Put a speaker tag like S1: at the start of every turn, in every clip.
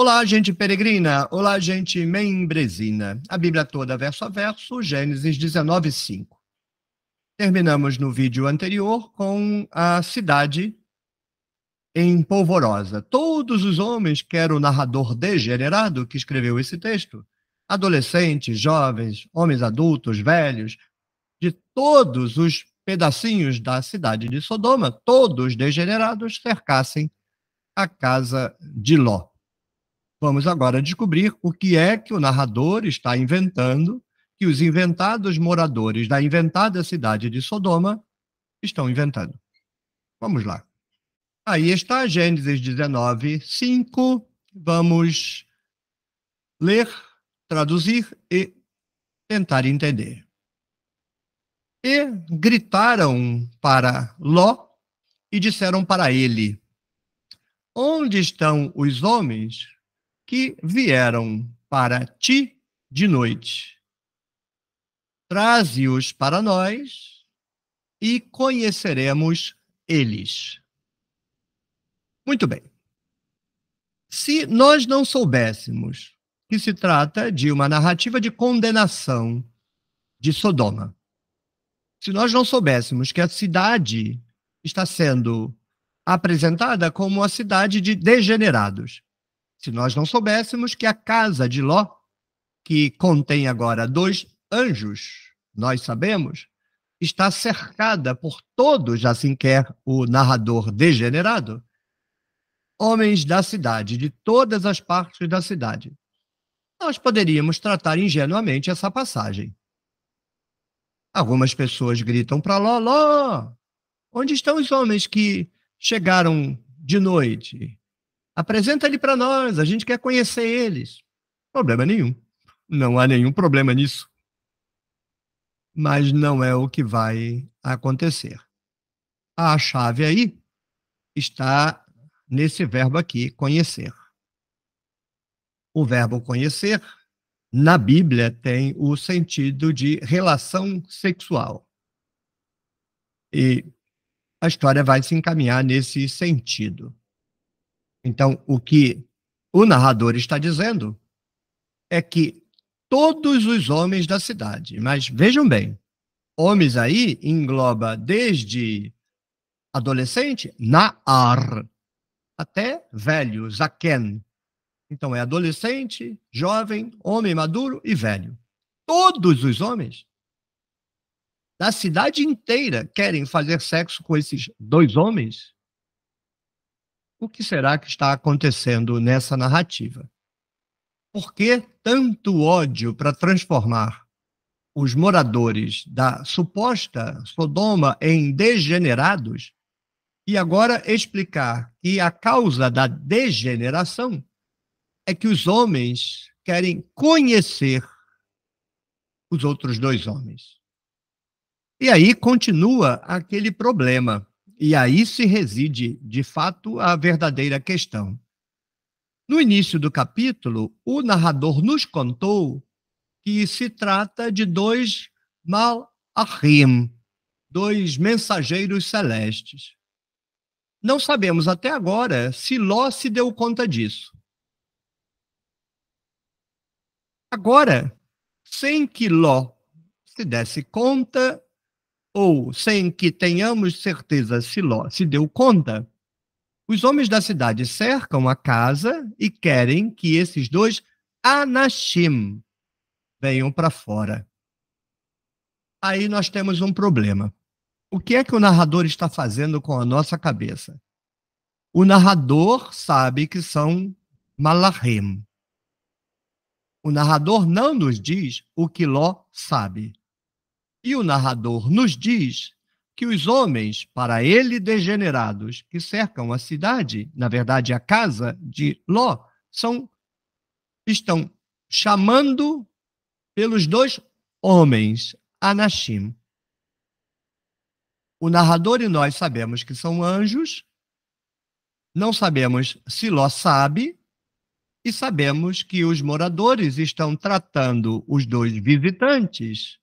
S1: Olá, gente peregrina. Olá, gente membresina. A Bíblia toda, verso a verso, Gênesis 19, 5. Terminamos no vídeo anterior com a cidade em polvorosa. Todos os homens, que era o narrador degenerado que escreveu esse texto, adolescentes, jovens, homens adultos, velhos, de todos os pedacinhos da cidade de Sodoma, todos degenerados, cercassem a casa de Ló. Vamos agora descobrir o que é que o narrador está inventando, que os inventados moradores da inventada cidade de Sodoma estão inventando. Vamos lá. Aí está Gênesis 19, 5. Vamos ler, traduzir e tentar entender. E gritaram para Ló e disseram para ele: Onde estão os homens que vieram para ti de noite. Traze-os para nós e conheceremos eles. Muito bem. Se nós não soubéssemos que se trata de uma narrativa de condenação de Sodoma, se nós não soubéssemos que a cidade está sendo apresentada como a cidade de degenerados, se nós não soubéssemos que a casa de Ló, que contém agora dois anjos, nós sabemos, está cercada por todos, assim quer o narrador degenerado, homens da cidade, de todas as partes da cidade. Nós poderíamos tratar ingenuamente essa passagem. Algumas pessoas gritam para Ló: Ló, onde estão os homens que chegaram de noite? Apresenta ele para nós, a gente quer conhecer eles. Problema nenhum. Não há nenhum problema nisso. Mas não é o que vai acontecer. A chave aí está nesse verbo aqui, conhecer. O verbo conhecer, na Bíblia, tem o sentido de relação sexual. E a história vai se encaminhar nesse sentido. Então, o que o narrador está dizendo é que todos os homens da cidade, mas vejam bem, homens aí engloba desde adolescente, Naar, até velho, Zaken. Então é adolescente, jovem, homem maduro e velho. Todos os homens da cidade inteira querem fazer sexo com esses dois homens o que será que está acontecendo nessa narrativa? Por que tanto ódio para transformar os moradores da suposta Sodoma em degenerados e agora explicar que a causa da degeneração é que os homens querem conhecer os outros dois homens. E aí continua aquele problema. E aí se reside, de fato, a verdadeira questão. No início do capítulo, o narrador nos contou que se trata de dois Malachim, dois mensageiros celestes. Não sabemos até agora se Ló se deu conta disso. Agora, sem que Ló se desse conta, ou sem que tenhamos certeza se Ló se deu conta, os homens da cidade cercam a casa e querem que esses dois Anashim venham para fora. Aí nós temos um problema. O que é que o narrador está fazendo com a nossa cabeça? O narrador sabe que são Malahim. O narrador não nos diz o que Ló sabe. E o narrador nos diz que os homens, para ele degenerados, que cercam a cidade, na verdade a casa de Ló, são estão chamando pelos dois homens, Anashim. O narrador e nós sabemos que são anjos, não sabemos se Ló sabe, e sabemos que os moradores estão tratando os dois visitantes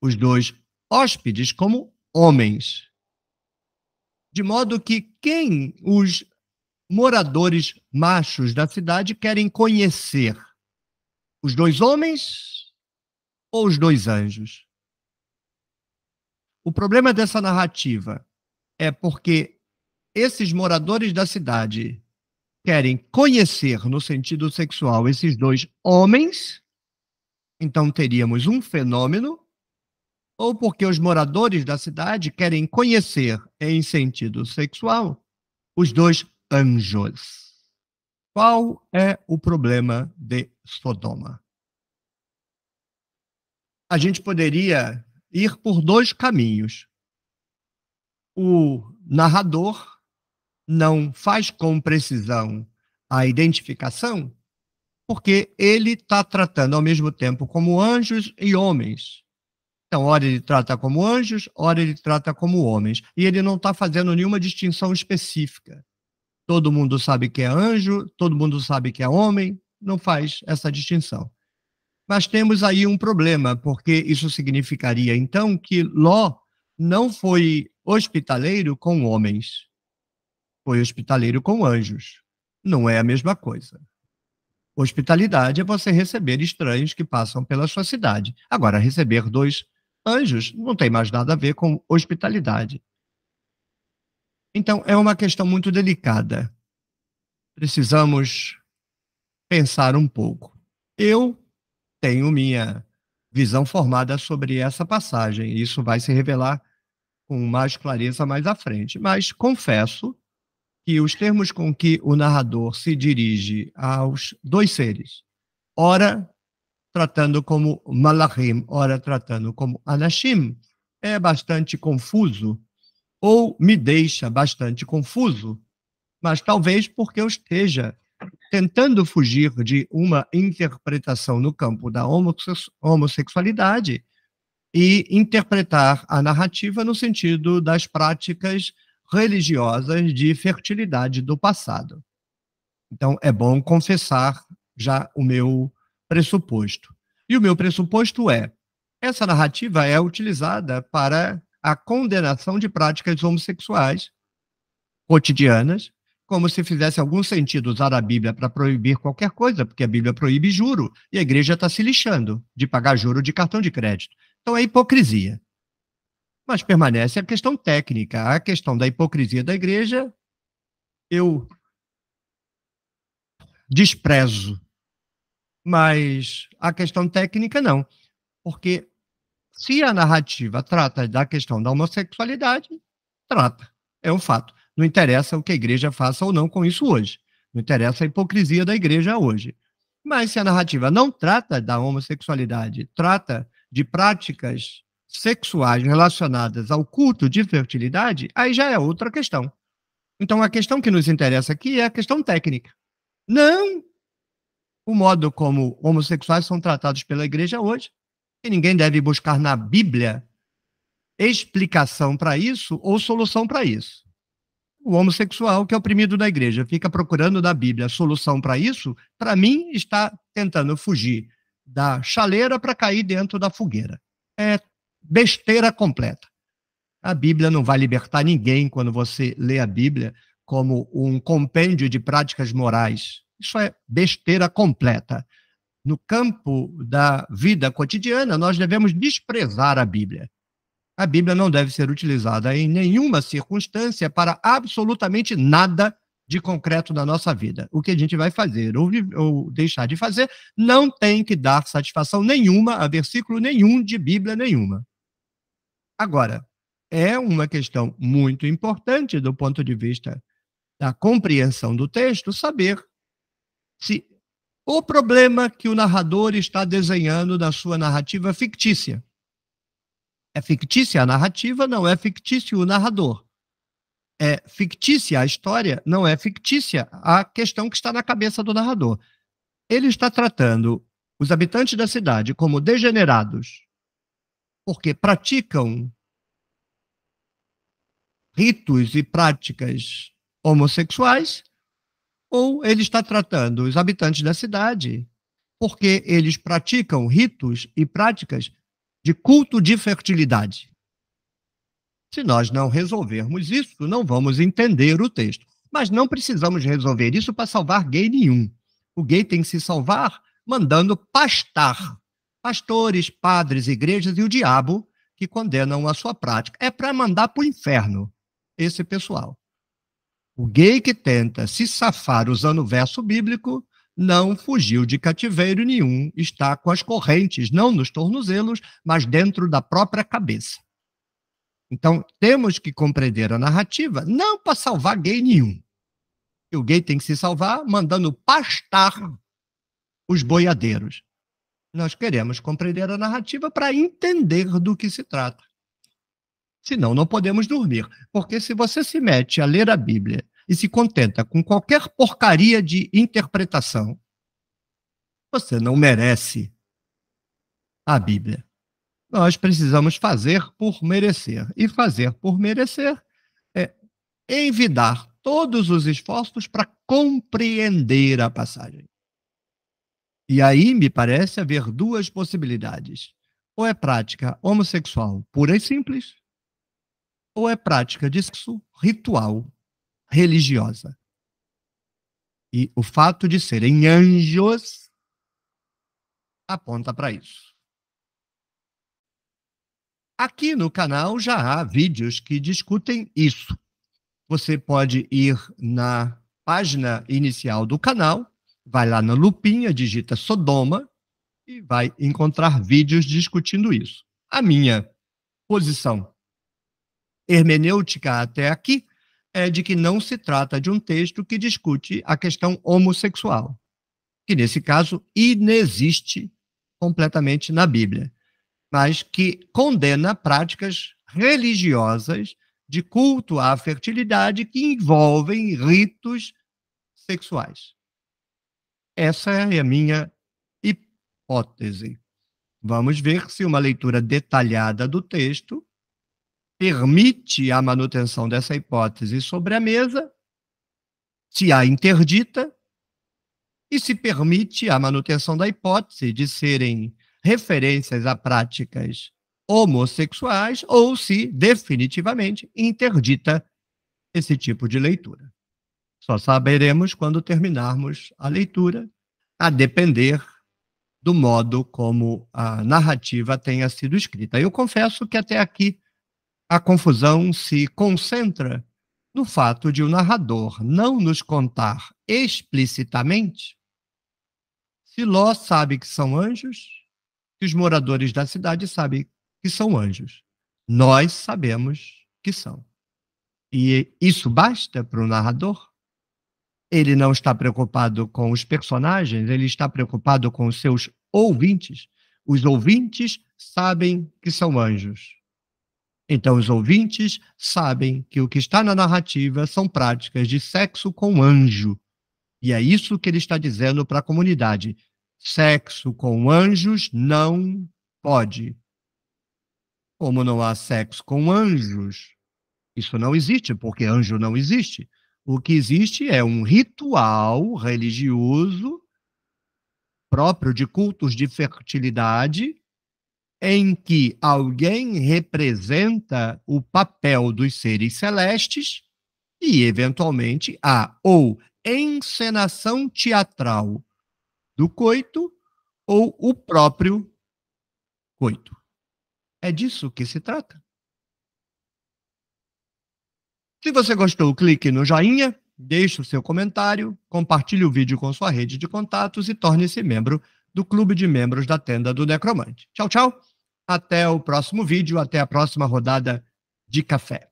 S1: os dois hóspedes como homens. De modo que quem os moradores machos da cidade querem conhecer? Os dois homens ou os dois anjos? O problema dessa narrativa é porque esses moradores da cidade querem conhecer no sentido sexual esses dois homens, então teríamos um fenômeno ou porque os moradores da cidade querem conhecer, em sentido sexual, os dois anjos. Qual é o problema de Sodoma? A gente poderia ir por dois caminhos. O narrador não faz com precisão a identificação, porque ele está tratando ao mesmo tempo como anjos e homens então, ora ele trata como anjos, ora ele trata como homens. E ele não está fazendo nenhuma distinção específica. Todo mundo sabe que é anjo, todo mundo sabe que é homem, não faz essa distinção. Mas temos aí um problema, porque isso significaria, então, que Ló não foi hospitaleiro com homens, foi hospitaleiro com anjos. Não é a mesma coisa. Hospitalidade é você receber estranhos que passam pela sua cidade. Agora, receber dois anjos não tem mais nada a ver com hospitalidade. Então, é uma questão muito delicada. Precisamos pensar um pouco. Eu tenho minha visão formada sobre essa passagem, e isso vai se revelar com mais clareza mais à frente. Mas confesso que os termos com que o narrador se dirige aos dois seres, ora tratando como malachim, ora tratando como anashim, é bastante confuso, ou me deixa bastante confuso, mas talvez porque eu esteja tentando fugir de uma interpretação no campo da homossexualidade e interpretar a narrativa no sentido das práticas religiosas de fertilidade do passado. Então, é bom confessar já o meu pressuposto. E o meu pressuposto é: essa narrativa é utilizada para a condenação de práticas homossexuais cotidianas, como se fizesse algum sentido usar a Bíblia para proibir qualquer coisa, porque a Bíblia proíbe juro e a igreja está se lixando de pagar juro de cartão de crédito. Então é hipocrisia. Mas permanece a questão técnica, a questão da hipocrisia da igreja. Eu desprezo mas a questão técnica, não. Porque se a narrativa trata da questão da homossexualidade, trata. É um fato. Não interessa o que a igreja faça ou não com isso hoje. Não interessa a hipocrisia da igreja hoje. Mas se a narrativa não trata da homossexualidade, trata de práticas sexuais relacionadas ao culto de fertilidade, aí já é outra questão. Então a questão que nos interessa aqui é a questão técnica. Não o modo como homossexuais são tratados pela igreja hoje, e ninguém deve buscar na Bíblia explicação para isso ou solução para isso. O homossexual que é oprimido da igreja fica procurando na Bíblia solução para isso, para mim está tentando fugir da chaleira para cair dentro da fogueira. É besteira completa. A Bíblia não vai libertar ninguém quando você lê a Bíblia como um compêndio de práticas morais isso é besteira completa. No campo da vida cotidiana, nós devemos desprezar a Bíblia. A Bíblia não deve ser utilizada em nenhuma circunstância para absolutamente nada de concreto na nossa vida. O que a gente vai fazer ou, ou, deixar de fazer não tem que dar satisfação nenhuma a versículo nenhum de Bíblia nenhuma. Agora, é uma questão muito importante do ponto de vista da compreensão do texto saber se o problema que o narrador está desenhando na sua narrativa é fictícia. É fictícia a narrativa, não é fictício o narrador. É fictícia a história, não é fictícia a questão que está na cabeça do narrador. Ele está tratando os habitantes da cidade como degenerados, porque praticam ritos e práticas homossexuais ou ele está tratando os habitantes da cidade porque eles praticam ritos e práticas de culto de fertilidade. Se nós não resolvermos isso, não vamos entender o texto. Mas não precisamos resolver isso para salvar gay nenhum. O gay tem que se salvar mandando pastar pastores, padres, igrejas e o diabo que condenam a sua prática. É para mandar para o inferno esse pessoal. O gay que tenta se safar usando o verso bíblico não fugiu de cativeiro nenhum, está com as correntes, não nos tornozelos, mas dentro da própria cabeça. Então, temos que compreender a narrativa, não para salvar gay nenhum. E o gay tem que se salvar mandando pastar os boiadeiros. Nós queremos compreender a narrativa para entender do que se trata senão não podemos dormir. Porque se você se mete a ler a Bíblia e se contenta com qualquer porcaria de interpretação, você não merece a Bíblia. Nós precisamos fazer por merecer. E fazer por merecer é envidar todos os esforços para compreender a passagem. E aí me parece haver duas possibilidades. Ou é prática homossexual pura e simples, ou é prática disso ritual religiosa? E o fato de serem anjos aponta para isso. Aqui no canal já há vídeos que discutem isso. Você pode ir na página inicial do canal, vai lá na lupinha, digita Sodoma e vai encontrar vídeos discutindo isso. A minha posição hermenêutica até aqui é de que não se trata de um texto que discute a questão homossexual, que nesse caso inexiste completamente na Bíblia, mas que condena práticas religiosas de culto à fertilidade que envolvem ritos sexuais. Essa é a minha hipótese. Vamos ver se uma leitura detalhada do texto permite a manutenção dessa hipótese sobre a mesa, se a interdita, e se permite a manutenção da hipótese de serem referências a práticas homossexuais ou se definitivamente interdita esse tipo de leitura. Só saberemos quando terminarmos a leitura, a depender do modo como a narrativa tenha sido escrita. Eu confesso que até aqui a confusão se concentra no fato de o narrador não nos contar explicitamente se Ló sabe que são anjos, se os moradores da cidade sabem que são anjos. Nós sabemos que são. E isso basta para o narrador? Ele não está preocupado com os personagens, ele está preocupado com os seus ouvintes. Os ouvintes sabem que são anjos. Então, os ouvintes sabem que o que está na narrativa são práticas de sexo com anjo. E é isso que ele está dizendo para a comunidade. Sexo com anjos não pode. Como não há sexo com anjos, isso não existe, porque anjo não existe. O que existe é um ritual religioso próprio de cultos de fertilidade em que alguém representa o papel dos seres celestes e, eventualmente, há ou encenação teatral do coito ou o próprio coito. É disso que se trata. Se você gostou, clique no joinha, deixe o seu comentário, compartilhe o vídeo com sua rede de contatos e torne-se membro do Clube de Membros da Tenda do Necromante. Tchau, tchau! Até o próximo vídeo, até a próxima rodada de café.